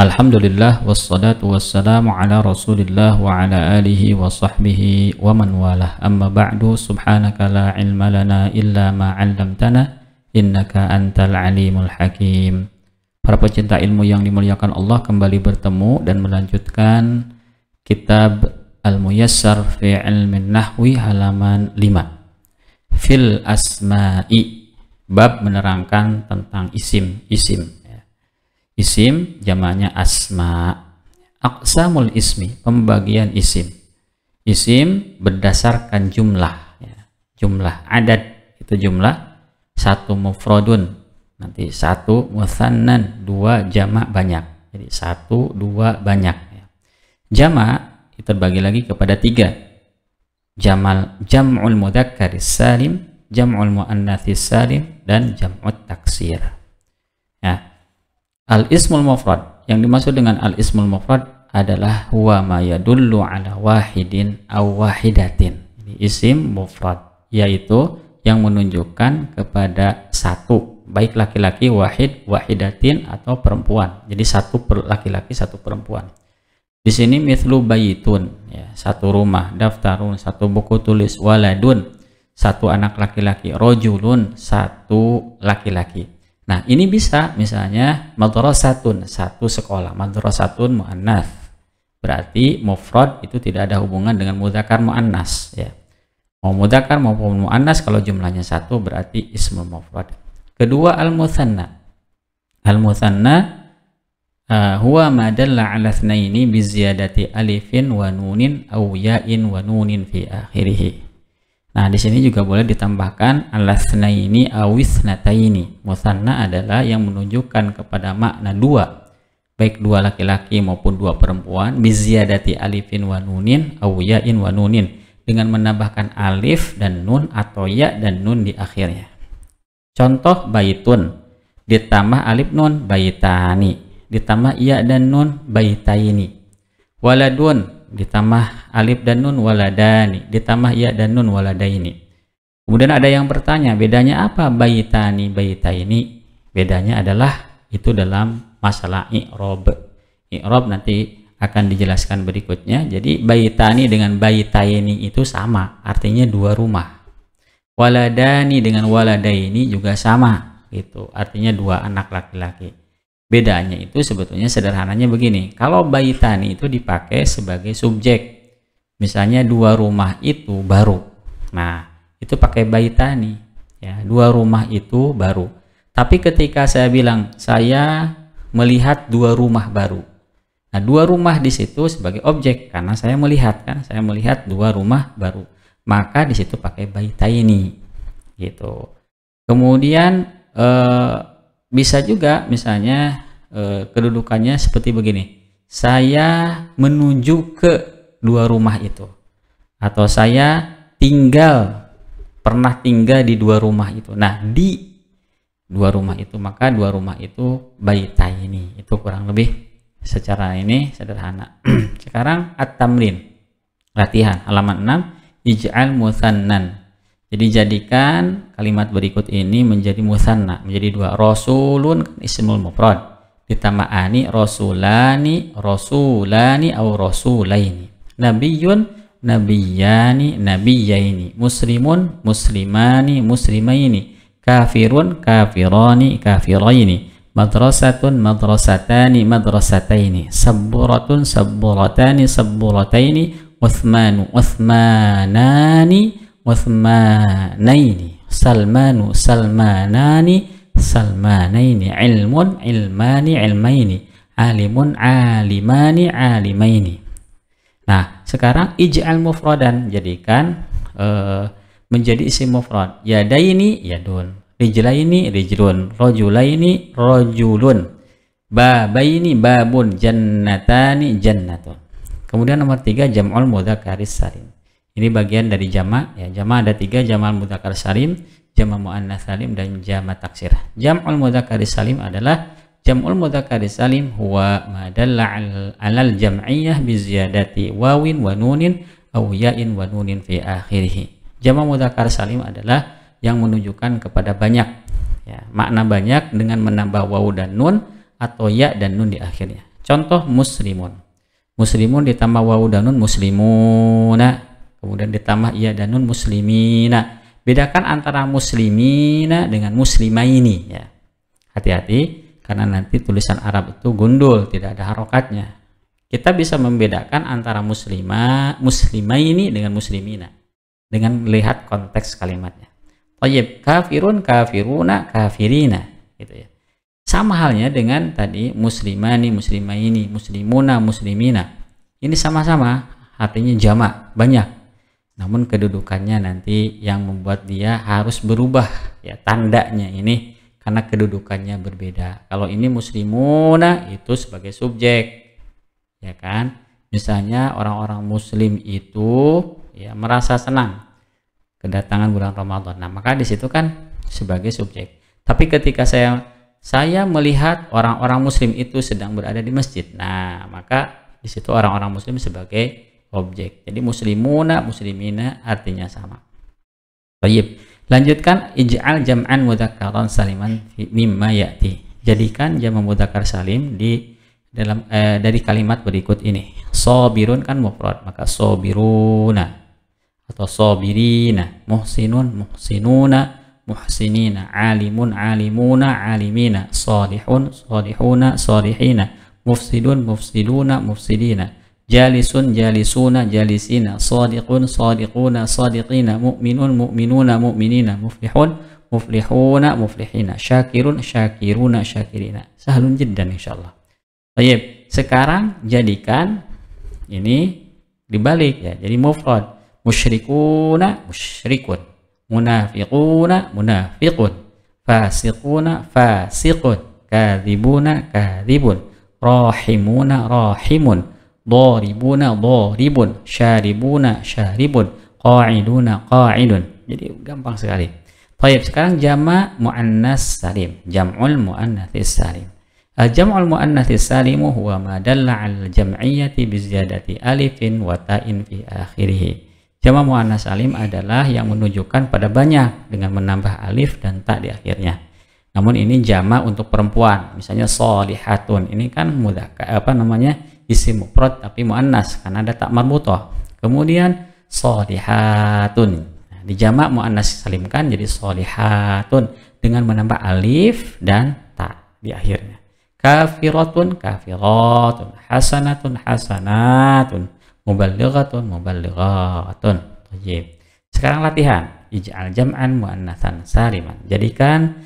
Alhamdulillah wassalatu wassalamu ala rasulillah wa ala alihi wa sahbihi wa man walah amma ba'du subhanaka la ilma lana illa ma 'allamtana innaka antal alimul hakim Para pecinta ilmu yang dimuliakan Allah kembali bertemu dan melanjutkan kitab Al-Muyassar fi Ilmin Nahwi halaman 5 Fil Asma'i bab menerangkan tentang isim isim Isim jamaknya asma. aqsamul ismi, pembagian isim. Isim berdasarkan jumlah, ya. jumlah adat itu jumlah satu mufradun nanti satu musannan dua jamak banyak jadi satu dua banyak ya. jamak itu terbagi lagi kepada tiga jamal jamul mudzakkar salim jamul muannats salim dan jamut taksir Al-ismul mufrad. Yang dimaksud dengan al-ismul mufrad adalah huwa ma yadullu ala wahidin aw wahidatin. Ini isim mufrad yaitu yang menunjukkan kepada satu, baik laki-laki wahid, wahidatin atau perempuan. Jadi satu laki-laki, satu perempuan. Di sini mithlu bayitun, ya, satu rumah, daftarun, satu buku tulis, waladun, satu anak laki-laki, rojulun, satu laki-laki. Nah, ini bisa misalnya madrasatun, satu sekolah, madrasatun muannas. Berarti mufrad itu tidak ada hubungan dengan muzakkar muannas ya. Mau muzakkar maupun muannas kalau jumlahnya satu berarti ismu mufrad. Kedua al-mutsanna. Al-mutsanna uh, eh, huwa ma dalla ala tsnaini bi ziyadati alifin wa nunin aw ya'in wa nunin fi akhirih. Nah, di sini juga boleh ditambahkan alasna ini awis ini. Musanna adalah yang menunjukkan kepada makna dua, baik dua laki-laki maupun dua perempuan, biziadati alifin wa nunin, awiyain wa nunin, dengan menambahkan alif dan nun atau ya dan nun di akhirnya. Contoh baitun, ditambah alif nun baitani, ditambah ya dan nun baitaini. Waladun, ditambah alif dan nun waladani, ditambah ya dan nun waladaini. Kemudian ada yang bertanya, bedanya apa baitani baitaini? Bedanya adalah itu dalam masalah i'rob. I'rob nanti akan dijelaskan berikutnya. Jadi baitani dengan baitaini itu sama, artinya dua rumah. Waladani dengan waladaini juga sama, itu Artinya dua anak laki-laki. Bedanya itu sebetulnya sederhananya begini. Kalau baitani itu dipakai sebagai subjek. Misalnya dua rumah itu baru. Nah, itu pakai baitani. Ya, dua rumah itu baru. Tapi ketika saya bilang saya melihat dua rumah baru. Nah, dua rumah di situ sebagai objek karena saya melihat kan, saya melihat dua rumah baru. Maka di situ pakai baitaini. Gitu. Kemudian eh, bisa juga misalnya eh, kedudukannya seperti begini saya menuju ke dua rumah itu atau saya tinggal pernah tinggal di dua rumah itu nah di dua rumah itu maka dua rumah itu bayi ini itu kurang lebih secara ini sederhana sekarang at-tamrin latihan halaman 6 ij'al musannan jadi jadikan kalimat berikut ini menjadi musanna, menjadi dua. Rasulun ismul mufrad. Ditambah ani rasulani, rasulani au rasulaini. Nabiyun, nabiyani, nabiyaini. Muslimun, muslimani, muslimaini. Kafirun, kafirani, kafiraini. Madrasatun, madrasatani, madrasataini. saburatun saburatani saburataini. Uthmanu, uthmanani wathmanaini salmanu salmanani salmanaini ilmun ilmani ilmaini alimun alimani alimaini nah sekarang ij'al mufradan jadikan uh, menjadi isim mufrad yadaini yadun rijlaini rijlun Rajulaini rojulun babaini babun jannatani jannatun kemudian nomor tiga jam'ul mudzakkaris salim ini bagian dari jama. Ya, jama ada tiga, jama mudakar salim, jama muannas salim dan jama taksir. Jam'ul mudakar salim adalah jam'ul mudakar salim huwa ma al al, jam'iyah bi ziyadati wawin wa nunin aw ya'in wa nunin fi akhirih. Jama mudakar salim adalah yang menunjukkan kepada banyak. Ya, makna banyak dengan menambah waw dan nun atau ya dan nun di akhirnya. Contoh muslimun. Muslimun ditambah waw dan nun muslimuna Kemudian ditambah ya dan nun muslimina. Bedakan antara muslimina dengan ini ya. Hati-hati karena nanti tulisan Arab itu gundul, tidak ada harokatnya. Kita bisa membedakan antara muslima, ini dengan muslimina dengan melihat konteks kalimatnya. Tayyib kafirun kafiruna kafirina gitu ya. Sama halnya dengan tadi muslimani, muslimaini, muslimuna, muslimina. Ini sama-sama artinya jamak, banyak namun kedudukannya nanti yang membuat dia harus berubah ya tandanya ini karena kedudukannya berbeda kalau ini muslimuna itu sebagai subjek ya kan misalnya orang-orang muslim itu ya merasa senang kedatangan bulan Ramadan nah maka di situ kan sebagai subjek tapi ketika saya saya melihat orang-orang muslim itu sedang berada di masjid nah maka di situ orang-orang muslim sebagai objek. Jadi muslimuna, muslimina artinya sama. Baik. Lanjutkan ij'al jam'an mudzakkaran saliman mimma ya'ti. Jadikan jam mudzakkar salim di dalam eh, dari kalimat berikut ini. Sobirun kan mufrad, maka sobiruna atau sobirina, muhsinun, muhsinuna, muhsinina alimun alimuna alimina salihun salihuna salihina mufsidun mufsiduna mufsidina jalisun jalisuna jalisina sadiqun sadiquna sadiqina mu'minun mu'minuna mu'minina muflihun muflihuna muflihina syakirun syakiruna syakirina sahlun jiddan insyaallah Baik, sekarang jadikan ini dibalik ya. Jadi mufrad musyrikuna musyrikun, munafiquna munafiqun, fasiquna fasiqun, kadzibuna kadzibun, rahimuna rahimun Dharibuna dharibun, syaribuna syaribun, qa'iduna qa'idun. Jadi gampang sekali. Baik, sekarang jama' muannas salim, jam'ul muannas salim. Al-jam'ul mu'annas salimu huwa ma dalla al-jam'iyyati bi ziyadati alifin wa ta'in fi akhirih. Jama' muannas salim adalah yang menunjukkan pada banyak dengan menambah alif dan ta di akhirnya. Namun ini jama' untuk perempuan, misalnya solihatun. Ini kan mudah apa namanya? isim mufrad tapi muannas karena ada tak marbutoh. Kemudian solihatun. Nah, di jamak muannas salimkan jadi solihatun dengan menambah alif dan ta di akhirnya. Kafiratun kafiratun, hasanatun hasanatun, mubalighatun mubalighatun. Sekarang latihan. Ij'al jam'an mu'annathan saliman. Jadikan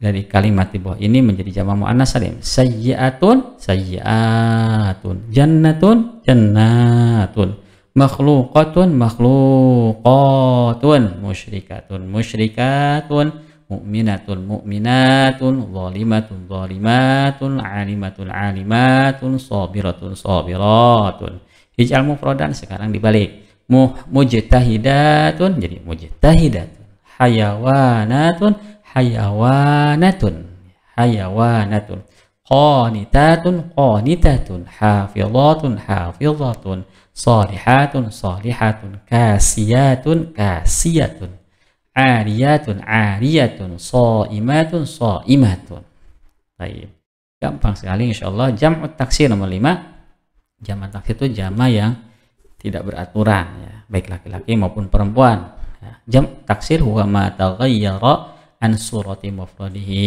dari kalimat di bawah ini menjadi jamak muannas salim. Sayyi'atun sayyi'atun, jannatun jannatun, makhluqatun makhluqatun, musyrikatun musyrikatun, mu'minatun mu'minatun, zalimatun zalimatun, alimatun alimatun, sabiratun sabiratun. hijal mufradan sekarang dibalik. Mu mujtahidatun jadi mujtahidatun, hayawanatun hayawanatun hayawanatun qanitatun qanitatun hafizatun hafizatun salihatun salihatun kasiyatun kasiyatun ariyatun ariyatun saimatun saimatun baik gampang sekali insyaallah jam'u taksir nomor 5 jama taksir itu jama yang tidak beraturan ya baik laki-laki maupun perempuan ya. jam taksir huwa ma taghayyara an surati mufradihi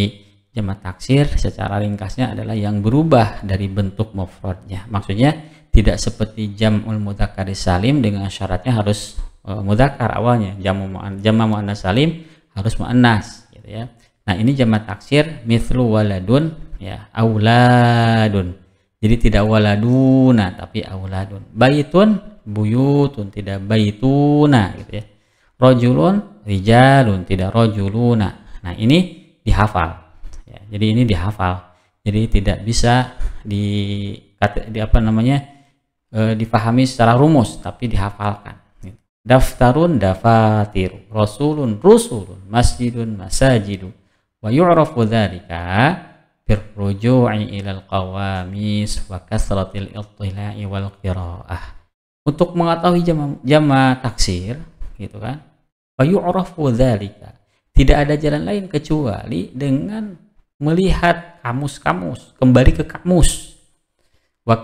jamak taksir secara ringkasnya adalah yang berubah dari bentuk mufradnya maksudnya tidak seperti jamul mudzakkar salim dengan syaratnya harus uh, e, mudzakkar awalnya jamu jamak muannas salim harus muannas gitu ya nah ini jamak taksir mithlu waladun ya auladun jadi tidak waladuna tapi auladun baitun buyutun tidak baituna gitu ya rojulun rijalun tidak rojuluna Nah ini dihafal. Ya, jadi ini dihafal. Jadi tidak bisa di, di apa namanya e, dipahami secara rumus, tapi dihafalkan. Daftarun dafatiru, rasulun rusulun, masjidun masajidu, wa yu'rafu dzalika birruju'i ilal qawamis wa kasratil ittila'i wal qira'ah. Untuk mengetahui jama, jama taksir, gitu kan? Wa yu'rafu dzalika tidak ada jalan lain kecuali dengan melihat kamus-kamus, kembali ke kamus. wal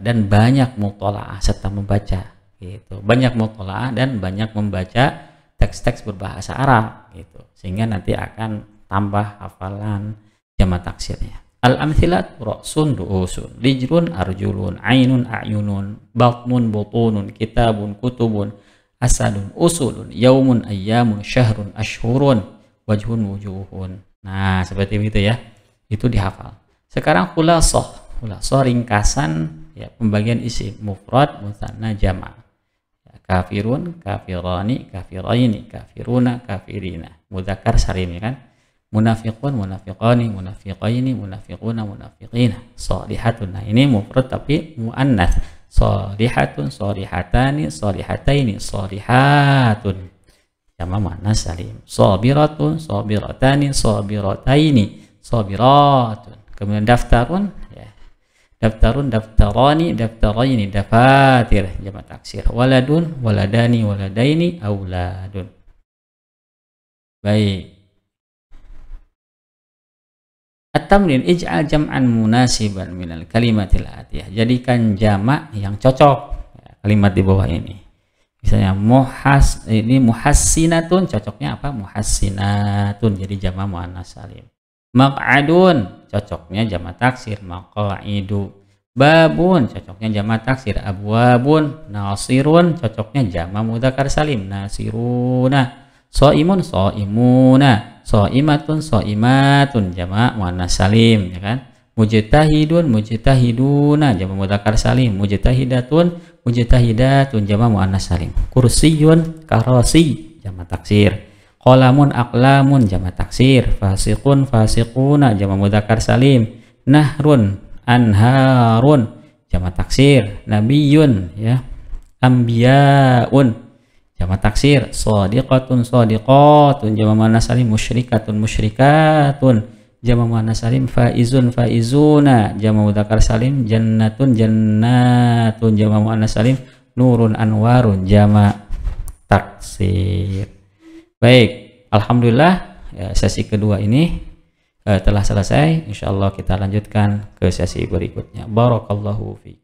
dan banyak mutolaah serta membaca gitu. Banyak mutolaah dan banyak membaca teks-teks berbahasa Arab gitu. Sehingga nanti akan tambah hafalan jama taksirnya. Al amthilat ra'sun ru'usun, lijrun arjulun, ainun a'yunun, batnun butunun, kitabun kutubun, asalun usulun yaumun ayyamun syahrun ashurun wajhun wujuhun nah seperti itu ya itu dihafal sekarang khulasoh khulasoh ringkasan ya pembagian isi mufrad musanna jama ya, kafirun kafirani kafiraini kafiruna kafirina mudzakkar salim ya kan munafiqun munafiqani munafiqaini munafiquna munafiqina salihatun nah ini mufrad tapi muannas Solihatun, solihatani, solihataini, solihatun. Jama mana salim. Sobiratun, sobiratani, sobirataini, sobiratun. Kemudian daftarun, ya. Daftarun, daftarani, daftaraini, dafatir. Jama taksir. Waladun, waladani, waladaini, awladun Baik. At-tamrin ij'al jam'an munasiban minal kalimatil atiyah. Jadikan jamak yang cocok. Ya, kalimat di bawah ini. Misalnya muhas ini muhassinatun cocoknya apa? Muhassinatun jadi jamak muannas salim. Maq'adun cocoknya jamak taksir maqa'idu. Babun cocoknya jamak taksir abwabun. Nasirun cocoknya jamak mudzakkar salim nasiruna. shaimuna. So so imatun so imatun jama mana salim ya kan mujtahidun mujtahiduna jamak mudzakkar salim mujtahidatun mujtahidatun jama mana salim kursiyun karosi, jamak taksir kolamun aklamun, jamak taksir fasiqun fasikuna jamak mudzakkar salim nahrun anharun jamak taksir nabiyun ya ambiyaun Jama taksir sadiqatun sadiqatun jama muannats salim musyrikatun musyrikatun jama muannats salim faizun faizuna jama mudzakkar salim jannatun jannatun jama muannats salim nurun anwarun jama taksir. Baik, alhamdulillah ya, sesi kedua ini eh, telah selesai. Insyaallah kita lanjutkan ke sesi berikutnya. Barakallahu fiik.